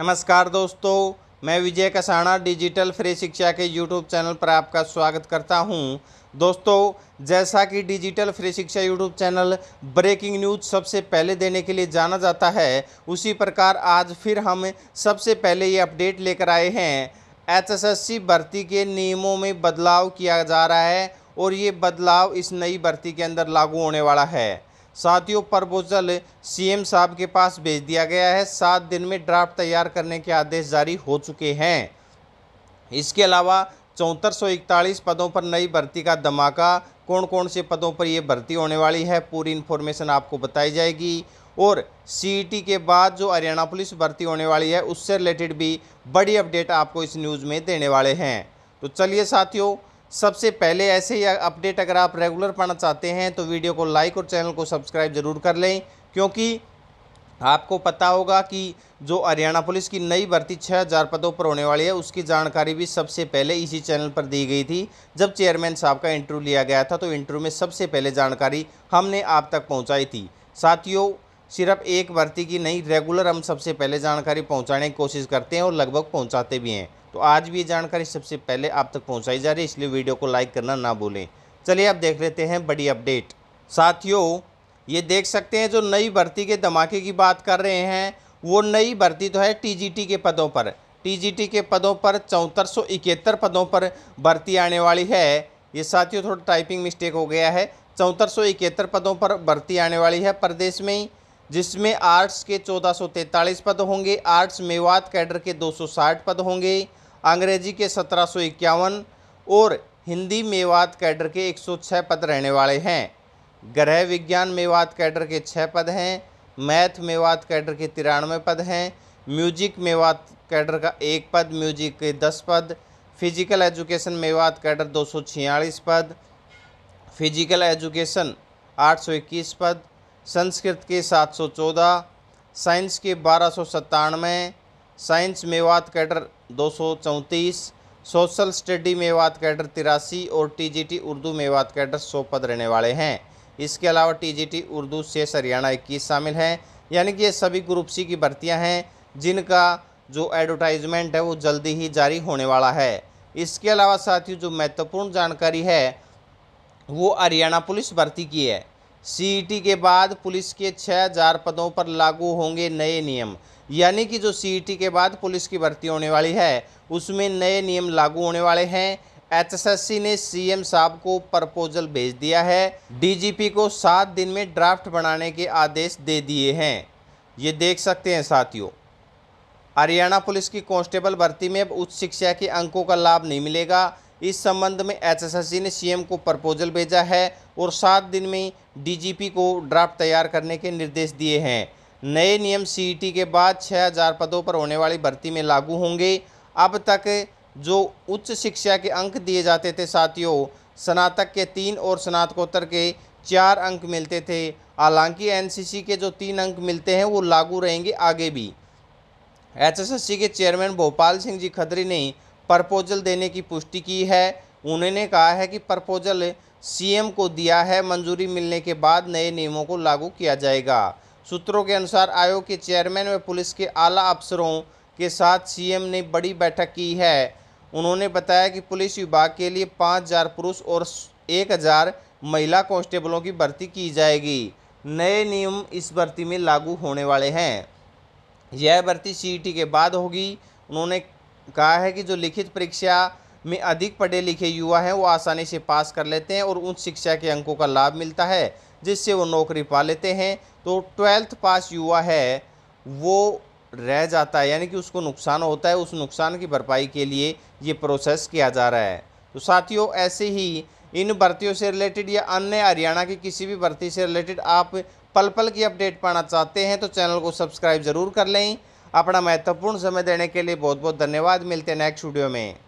नमस्कार दोस्तों मैं विजय कसाणा डिजिटल फ्री शिक्षा के यूट्यूब चैनल पर आपका स्वागत करता हूं दोस्तों जैसा कि डिजिटल फ्री शिक्षा यूट्यूब चैनल ब्रेकिंग न्यूज सबसे पहले देने के लिए जाना जाता है उसी प्रकार आज फिर हम सबसे पहले ये अपडेट लेकर आए हैं एचएसएससी भर्ती के नियमों में बदलाव किया जा रहा है और ये बदलाव इस नई भर्ती के अंदर लागू होने वाला है साथियों प्रपोजल सीएम साहब के पास भेज दिया गया है सात दिन में ड्राफ्ट तैयार करने के आदेश जारी हो चुके हैं इसके अलावा चौहत्तर सौ इकतालीस पदों पर नई भर्ती का धमाका कौन कौन से पदों पर ये भर्ती होने वाली है पूरी इन्फॉर्मेशन आपको बताई जाएगी और सीईटी e के बाद जो हरियाणा पुलिस भर्ती होने वाली है उससे रिलेटेड भी बड़ी अपडेट आपको इस न्यूज़ में देने वाले हैं तो चलिए साथियों सबसे पहले ऐसे ही अपडेट अगर आप रेगुलर पाना चाहते हैं तो वीडियो को लाइक और चैनल को सब्सक्राइब ज़रूर कर लें क्योंकि आपको पता होगा कि जो हरियाणा पुलिस की नई भर्ती 6000 पदों पर होने वाली है उसकी जानकारी भी सबसे पहले इसी चैनल पर दी गई थी जब चेयरमैन साहब का इंटरव्यू लिया गया था तो इंटरव्यू में सबसे पहले जानकारी हमने आप तक पहुंचाई थी साथियों सिर्फ एक भर्ती की नहीं रेगुलर हम सबसे पहले जानकारी पहुंचाने की कोशिश करते हैं और लगभग पहुंचाते भी हैं तो आज भी ये जानकारी सबसे पहले आप तक पहुंचाई जा रही है इसलिए वीडियो को लाइक करना ना भूलें चलिए आप देख लेते हैं बड़ी अपडेट साथियों ये देख सकते हैं जो नई भर्ती के धमाके की बात कर रहे हैं वो नई भर्ती तो है टी के पदों पर टी के पदों पर चौहत्तर पदों पर भर्ती आने वाली है ये साथियों थोड़ा टाइपिंग मिस्टेक हो गया है चौहत्तर पदों पर भर्ती आने वाली है प्रदेश में ही जिसमें आर्ट्स के चौदह पद होंगे आर्ट्स मेवात कैडर के 260 पद होंगे अंग्रेजी के सत्रह और हिंदी मेवात कैडर के 106 पद रहने वाले हैं ग्रह विज्ञान मेवात कैडर के छः पद हैं मैथ मेवात कैडर के तिरानवे पद हैं म्यूजिक मेवात कैडर का एक पद म्यूजिक के दस पद फिजिकल एजुकेशन मेवात कैडर दो पद फिजिकल एजुकेशन आठ पद संस्कृत के 714 साइंस के बारह सौ सत्तानवे साइंस मेवात कैडर दो सौ चौंतीस सोशल स्टडी मेवात कैडर तिरासी और टीजीटी उर्दू मेवात कैडर सौ पद रहने वाले हैं इसके अलावा टीजीटी उर्दू से हरियाणा इक्कीस शामिल हैं यानी कि ये सभी ग्रुप सी की भर्तियाँ हैं जिनका जो एडवर्टाइजमेंट है वो जल्दी ही जारी होने वाला है इसके अलावा साथियों जो महत्वपूर्ण जानकारी है वो हरियाणा पुलिस भर्ती की है सीईटी e के बाद पुलिस के 6000 पदों पर लागू होंगे नए नियम यानी कि जो सीईटी e के बाद पुलिस की भर्ती होने वाली है उसमें नए नियम लागू होने वाले हैं एचएसएससी ने सीएम साहब को प्रपोजल भेज दिया है डीजीपी को सात दिन में ड्राफ्ट बनाने के आदेश दे दिए हैं ये देख सकते हैं साथियों हरियाणा पुलिस की कांस्टेबल भर्ती में अब उच्च शिक्षा के अंकों का लाभ नहीं मिलेगा इस संबंध में एचएसएससी ने सीएम को प्रपोजल भेजा है और सात दिन में डीजीपी को ड्राफ्ट तैयार करने के निर्देश दिए हैं नए नियम सीईटी e के बाद 6000 पदों पर होने वाली भर्ती में लागू होंगे अब तक जो उच्च शिक्षा के अंक दिए जाते थे साथियों स्नातक के तीन और स्नातकोत्तर के चार अंक मिलते थे हालांकि एनसीसी के जो तीन अंक मिलते हैं वो लागू रहेंगे आगे भी एचएसएससी के चेयरमैन भोपाल सिंह जी खदरी ने प्रपोजल देने की पुष्टि की है उन्होंने कहा है कि प्रपोजल सीएम को दिया है मंजूरी मिलने के बाद नए नियमों को लागू किया जाएगा सूत्रों के अनुसार आयोग के चेयरमैन व पुलिस के आला अफसरों के साथ सीएम ने बड़ी बैठक की है उन्होंने बताया कि पुलिस विभाग के लिए पाँच हज़ार पुरुष और एक हज़ार महिला कांस्टेबलों की भर्ती की जाएगी नए नियम इस भर्ती में लागू होने वाले हैं यह भर्ती सी के बाद होगी उन्होंने कहा है कि जो लिखित परीक्षा में अधिक पढ़े लिखे युवा हैं वो आसानी से पास कर लेते हैं और उच्च शिक्षा के अंकों का लाभ मिलता है जिससे वो नौकरी पा लेते हैं तो ट्वेल्थ पास युवा है वो रह जाता है यानी कि उसको नुकसान होता है उस नुकसान की भरपाई के लिए ये प्रोसेस किया जा रहा है तो साथियों ऐसे ही इन भर्तियों से रिलेटेड या अन्य हरियाणा की किसी भी भर्ती से रिलेटेड आप पल पल की अपडेट पाना चाहते हैं तो चैनल को सब्सक्राइब ज़रूर कर लें अपना महत्वपूर्ण समय देने के लिए बहुत बहुत धन्यवाद मिलते हैं नेक्स्ट वीडियो में